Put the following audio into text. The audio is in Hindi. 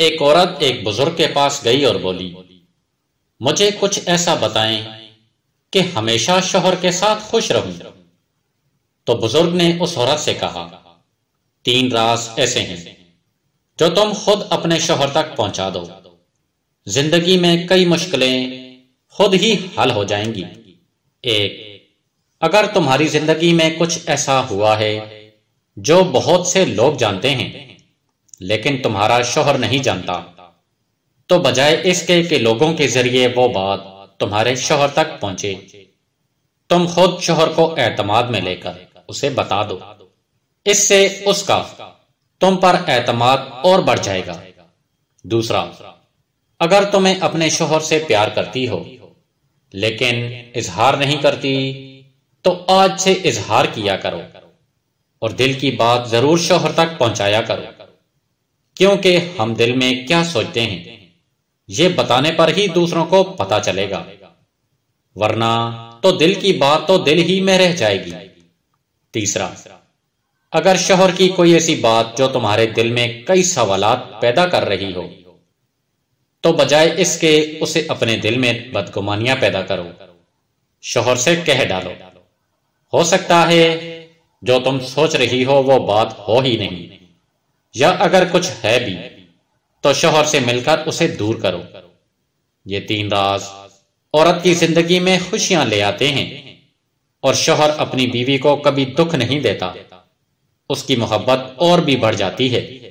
एक औरत एक बुजुर्ग के पास गई और बोली मुझे कुछ ऐसा बताएं कि हमेशा शोहर के साथ खुश रहूं तो बुजुर्ग ने उस औरत से कहा तीन रास ऐसे हैं जो तुम खुद अपने शोहर तक पहुंचा दो जिंदगी में कई मुश्किलें खुद ही हल हो जाएंगी एक अगर तुम्हारी जिंदगी में कुछ ऐसा हुआ है जो बहुत से लोग जानते हैं लेकिन तुम्हारा शोहर नहीं जानता तो बजाय इसके कि लोगों के जरिए वो बात तुम्हारे शोहर तक पहुंचे तुम खुद शोहर को एतमाद में लेकर उसे बता दो इससे उसका तुम पर एतमाद और बढ़ जाएगा दूसरा अगर तुम्हें अपने शोहर से प्यार करती हो लेकिन इजहार नहीं करती तो आज से इजहार किया करो और दिल की बात जरूर शोहर तक पहुंचाया करो क्योंकि हम दिल में क्या सोचते हैं ये बताने पर ही दूसरों को पता चलेगा वरना तो दिल की बात तो दिल ही में रह जाएगी तीसरा अगर शोहर की कोई ऐसी बात जो तुम्हारे दिल में कई सवाल पैदा कर रही हो तो बजाय इसके उसे अपने दिल में बदगुमानियां पैदा करो शोहर से कह डालो हो सकता है जो तुम सोच रही हो वो बात हो ही नहीं या अगर कुछ है भी तो शोहर से मिलकर उसे दूर करो ये तीन राज औरत की जिंदगी में खुशियां ले आते हैं और शोहर अपनी बीवी को कभी दुख नहीं देता उसकी मोहब्बत और भी बढ़ जाती है